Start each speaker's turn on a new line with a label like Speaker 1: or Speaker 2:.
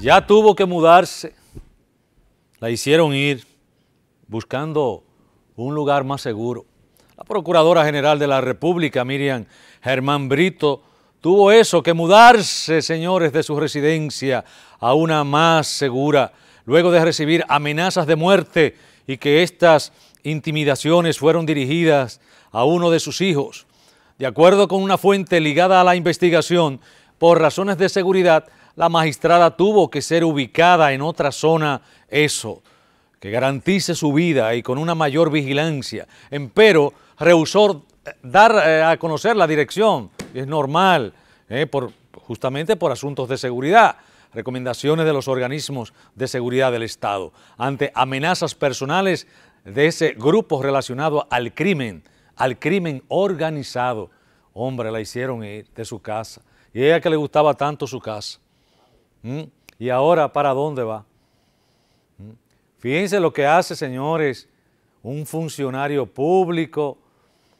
Speaker 1: Ya tuvo que mudarse. La hicieron ir buscando un lugar más seguro. La Procuradora General de la República, Miriam Germán Brito, tuvo eso, que mudarse, señores, de su residencia a una más segura, luego de recibir amenazas de muerte y que estas intimidaciones fueron dirigidas a uno de sus hijos. De acuerdo con una fuente ligada a la investigación, por razones de seguridad, la magistrada tuvo que ser ubicada en otra zona, eso, que garantice su vida y con una mayor vigilancia. Empero, rehusó dar eh, a conocer la dirección, es normal, eh, justamente por asuntos de seguridad recomendaciones de los organismos de seguridad del Estado ante amenazas personales de ese grupo relacionado al crimen, al crimen organizado. Hombre, la hicieron ir eh, de su casa. Y ella que le gustaba tanto su casa. ¿Mm? ¿Y ahora para dónde va? ¿Mm? Fíjense lo que hace, señores, un funcionario público